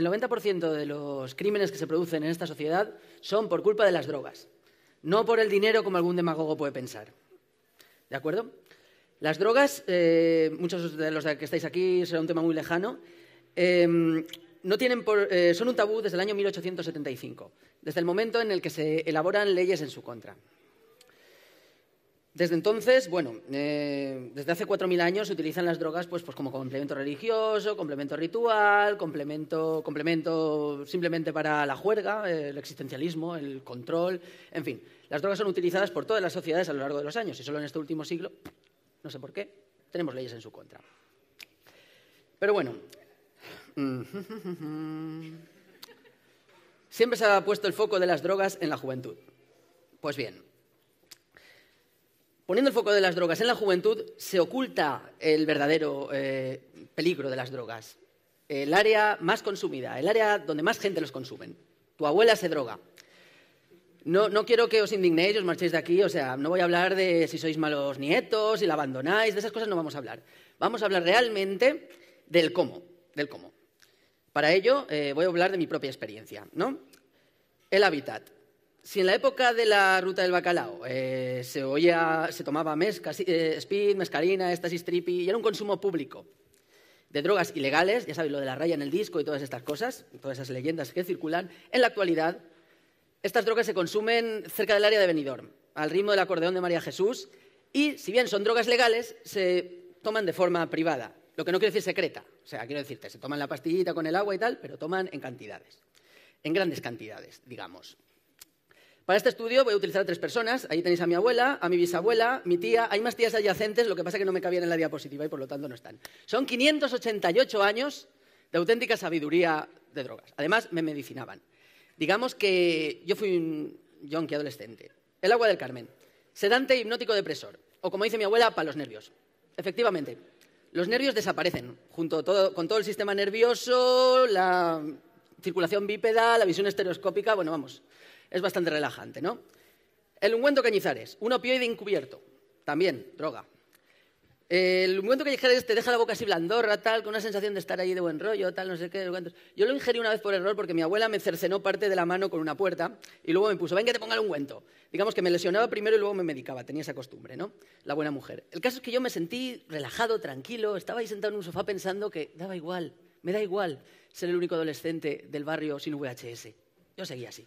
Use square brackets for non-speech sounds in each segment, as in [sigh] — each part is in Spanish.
El 90% de los crímenes que se producen en esta sociedad son por culpa de las drogas, no por el dinero como algún demagogo puede pensar. ¿De acuerdo? Las drogas, eh, muchos de los que estáis aquí será un tema muy lejano, em, eh, son un tabú desde el año 1875, desde el momento en el que se elaboran leyes en su contra. Desde entonces, bueno, eh, desde hace 4.000 años se utilizan las drogas pues, pues como complemento religioso, complemento ritual, complemento, complemento simplemente para la juerga, el existencialismo, el control, en fin. Las drogas son utilizadas por todas las sociedades a lo largo de los años y solo en este último siglo, no sé por qué, tenemos leyes en su contra. Pero bueno, mm, [laughs] siempre se ha puesto el foco de las drogas en la juventud. Pues bien, Poniendo el foco de las drogas en la juventud, se oculta el verdadero eh, peligro de las drogas. El área más consumida, el área donde más gente los consume. Tu abuela se droga. No, quiero que os indignéis, os marchéis de aquí. O sea, no voy a hablar de si sois malos nietos, si la abandonáis, de esas cosas no vamos a hablar. Vamos a hablar realmente del cómo, del cómo. Para ello, eh, voy a hablar de mi propia experiencia, ¿no? El hábitat. Si en la época de la ruta del bacalao eh, se oía, se tomaba eh, speed, mescalina, éstasis, trippy, y era un consumo público de drogas ilegales, ya sabéis lo de la raya en el disco y todas estas cosas, todas esas leyendas que circulan, en la actualidad estas drogas se consumen cerca del área de Benidorm, al ritmo del acordeón de María Jesús, y si bien son drogas legales, se toman de forma privada, lo que no quiere decir secreta, o sea, quiero decirte, se toman la pastillita con el agua y tal, pero toman en cantidades, en grandes cantidades, digamos. Para este estudio voy a utilizar a tres personas. Ahí tenéis a mi abuela, a mi bisabuela, mi tía. Hay más tías adyacentes, lo que pasa es que no me cabían en la diapositiva y por lo tanto no están. Son 588 años de auténtica sabiduría de drogas. Además, me medicinaban. Digamos que yo fui un yonki adolescente. El agua del Carmen. Sedante hipnótico depresor. O como dice mi abuela, para los nervios. Efectivamente, los nervios desaparecen junto con todo el sistema nervioso, la circulación bípeda, la visión estereoscópica. Bueno, vamos es bastante relajante, ¿no? El ungüento cañizares, un opioide encubierto, también droga. El ungüento cañizares te este deja la boca así blandorra, tal, con una sensación de estar allí de buen rollo, tal, no sé qué. Yo lo ingerí una vez por error porque mi abuela me cercenó parte de la mano con una puerta y luego me puso, ven que te ponga el ungüento. Digamos que me lesionaba primero y luego me medicaba, tenía esa costumbre, ¿no? La buena mujer. El caso es que yo me sentí relajado, tranquilo, estaba ahí sentado en un sofá pensando que daba igual, me da igual ser el único adolescente del barrio sin VHS. Yo seguía así.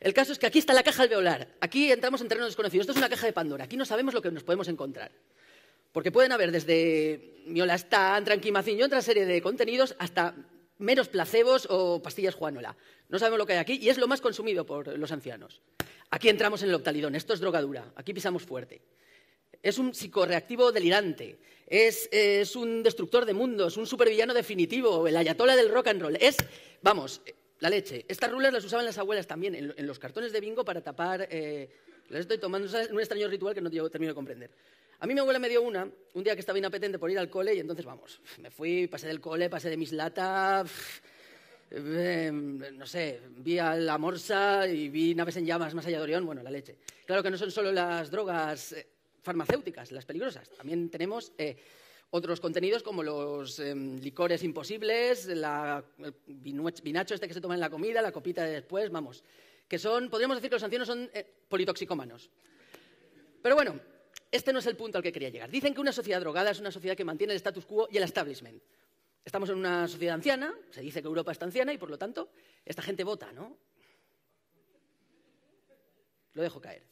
El caso es que aquí está la caja alveolar. Aquí entramos en terreno desconocido. Esto es una caja de Pandora. Aquí no sabemos lo que nos podemos encontrar. Porque pueden haber desde miolastán, tranquimacin y otra serie de contenidos hasta menos placebos o pastillas juanola. No sabemos lo que hay aquí y es lo más consumido por los ancianos. Aquí entramos en el octalidón. Esto es drogadura. Aquí pisamos fuerte. Es un psicoreactivo delirante. Es, un destructor de mundos, un supervillano definitivo, el ayatola del rock and roll. Es, vamos, la leche. Estas rulas las usaban las abuelas también en, los cartones de bingo para tapar... Eh, las estoy tomando, un extraño ritual que no termino de comprender. A mí mi abuela me dio una, un día que estaba inapetente por ir al cole, y entonces, vamos, me fui, pasé del cole, pasé de mis latas, eh, no sé, vi a la morsa y vi naves en llamas más allá de Orión, bueno, la leche. Claro que no son solo las drogas eh, farmacéuticas las peligrosas, también tenemos... Eh, otros contenidos como los em, licores imposibles, la, el vinacho este que se toma en la comida, la copita de después, vamos, que son, podríamos decir que los ancianos son eh, politoxicómanos. Pero bueno, este no es el punto al que quería llegar. Dicen que una sociedad drogada es una sociedad que mantiene el status quo y el establishment. Estamos en una sociedad anciana, se dice que Europa está anciana y por lo tanto esta gente vota, ¿no? Lo dejo caer.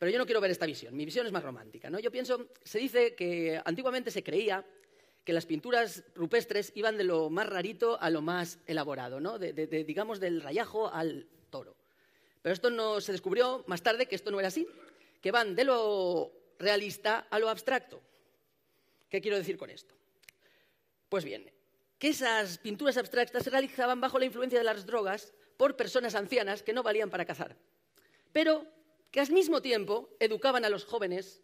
Pero yo no quiero ver esta visión, mi visión es más romántica. ¿no? Yo pienso, se dice que antiguamente se creía que las pinturas rupestres iban de lo más rarito a lo más elaborado, ¿no? digamos del rayajo al toro. Pero esto no se descubrió más tarde que esto no era así, que van de lo realista a lo abstracto. ¿Qué quiero decir con esto? Pues bien, que esas pinturas abstractas se realizaban bajo la influencia de las drogas por personas ancianas que no valían para cazar. Pero que al mismo tiempo educaban a los jóvenes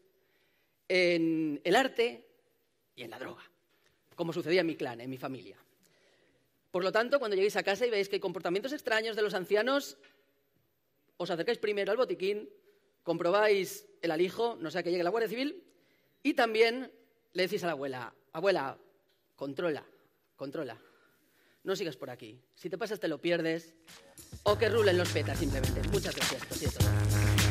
en el arte y en la droga, como sucedía en mi clan, en mi familia. Por lo tanto, cuando lleguéis a casa y veis que hay comportamientos extraños de los ancianos, os acercáis primero al botiquín, comprobáis el alijo, no sea que llegue la Guardia Civil, y también le decís a la abuela, abuela, controla, controla, no sigas por aquí. Si te pasas te lo pierdes o que rulen los petas simplemente. Muchas gracias,